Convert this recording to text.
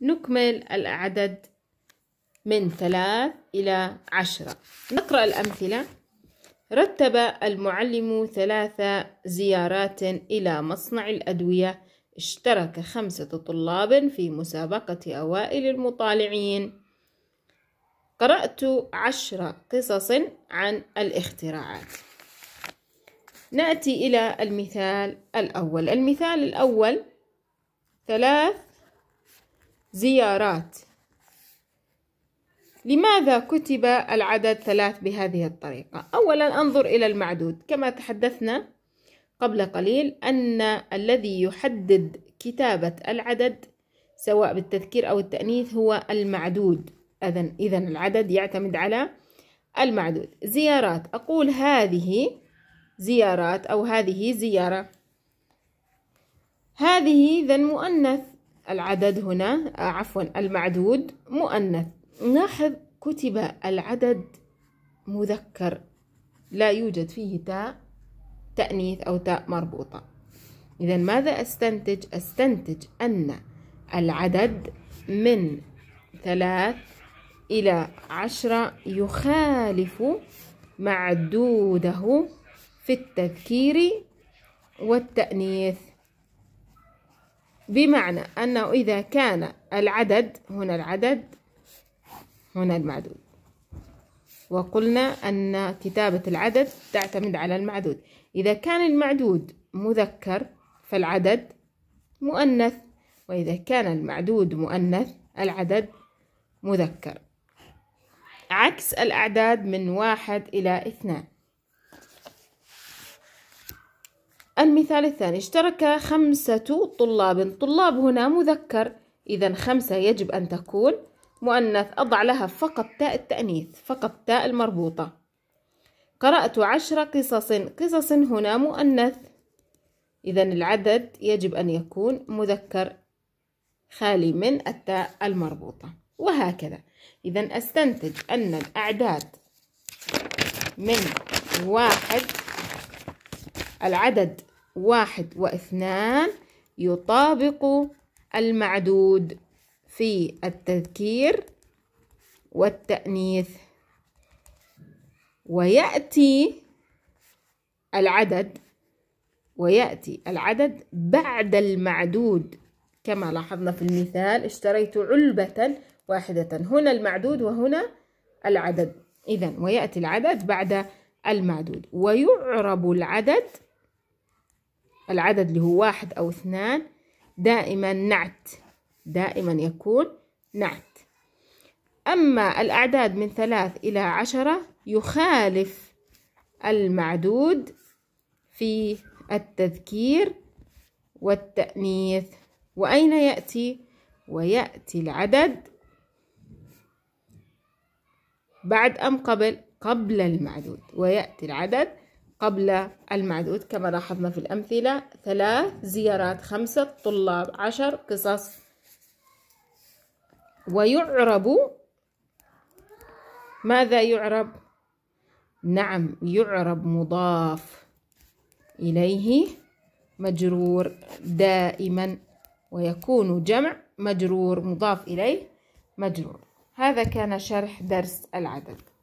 نكمل العدد من ثلاث إلى عشرة نقرأ الأمثلة رتب المعلم ثلاث زيارات إلى مصنع الأدوية اشترك خمسة طلاب في مسابقة أوائل المطالعين قرأت عشر قصص عن الاختراعات نأتي إلى المثال الأول المثال الأول ثلاث زيارات لماذا كتب العدد ثلاث بهذه الطريقة؟ أولا انظر إلى المعدود كما تحدثنا قبل قليل أن الذي يحدد كتابة العدد سواء بالتذكير أو التأنيث هو المعدود إذا العدد يعتمد على المعدود زيارات أقول هذه زيارات أو هذه زيارة هذه إذا مؤنث العدد هنا آه، عفوا المعدود مؤنث لاحظ كتب العدد مذكر لا يوجد فيه تاء تأنيث أو تاء مربوطة إذا ماذا أستنتج؟ أستنتج أن العدد من ثلاث إلى عشرة يخالف معدوده في التذكير والتأنيث بمعنى أنه إذا كان العدد هنا العدد هنا المعدود وقلنا أن كتابة العدد تعتمد على المعدود إذا كان المعدود مذكر فالعدد مؤنث وإذا كان المعدود مؤنث العدد مذكر عكس الأعداد من واحد إلى اثنان المثال الثاني اشترك خمسة طلاب طلاب هنا مذكر إذا خمسة يجب أن تكون مؤنث أضع لها فقط تاء التأنيث فقط تاء المربوطة قرأت عشر قصص قصص هنا مؤنث إذا العدد يجب أن يكون مذكر خالي من التاء المربوطة وهكذا إذا أستنتج أن الأعداد من واحد العدد واحد واثنان يطابق المعدود في التذكير والتأنيث ويأتي العدد ويأتي العدد بعد المعدود كما لاحظنا في المثال اشتريت علبة واحدة هنا المعدود وهنا العدد إذا ويأتي العدد بعد المعدود ويعرب العدد العدد اللي هو واحد أو اثنان دائما نعت دائما يكون نعت أما الأعداد من ثلاث إلى عشرة يخالف المعدود في التذكير والتأنيث وأين يأتي؟ ويأتي العدد بعد أم قبل؟ قبل المعدود ويأتي العدد قبل المعدود كما لاحظنا في الأمثلة ثلاث زيارات خمسة طلاب عشر قصص ويعرب ماذا يعرب؟ نعم يعرب مضاف إليه مجرور دائما ويكون جمع مجرور مضاف إليه مجرور هذا كان شرح درس العدد